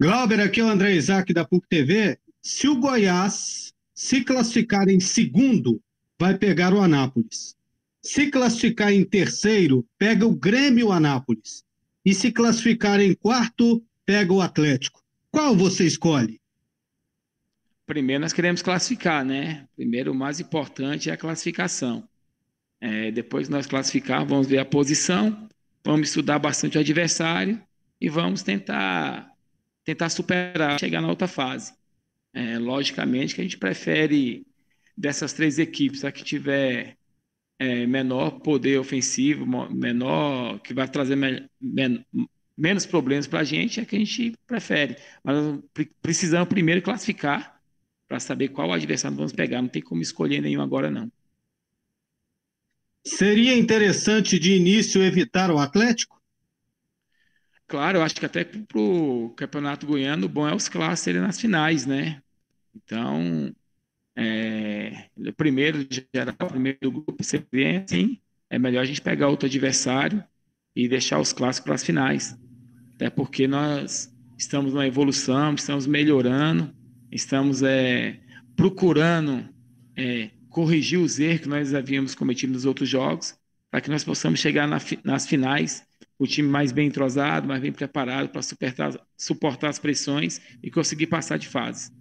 Glauber, aqui é o André Isaac da PUC TV. Se o Goiás se classificar em segundo, vai pegar o Anápolis. Se classificar em terceiro, pega o Grêmio Anápolis. E se classificar em quarto, pega o Atlético. Qual você escolhe? Primeiro nós queremos classificar, né? Primeiro o mais importante é a classificação. É, depois que nós classificar, vamos ver a posição, vamos estudar bastante o adversário e vamos tentar tentar superar, chegar na outra fase. É, logicamente que a gente prefere dessas três equipes, a que tiver é, menor poder ofensivo, menor que vai trazer me, men, menos problemas para a gente, é que a gente prefere. Mas precisamos primeiro classificar para saber qual adversário vamos pegar. Não tem como escolher nenhum agora, não. Seria interessante de início evitar o Atlético? Claro, eu acho que até para o Campeonato Goiano, o bom é os clássicos ele nas finais, né? Então, é, primeiro de geral, primeiro do grupo, você vê, sim, é melhor a gente pegar outro adversário e deixar os clássicos para as finais. Até porque nós estamos na evolução, estamos melhorando, estamos é, procurando é, corrigir os erros que nós havíamos cometido nos outros jogos, para que nós possamos chegar na, nas finais o time mais bem entrosado, mais bem preparado para suportar, suportar as pressões e conseguir passar de fase.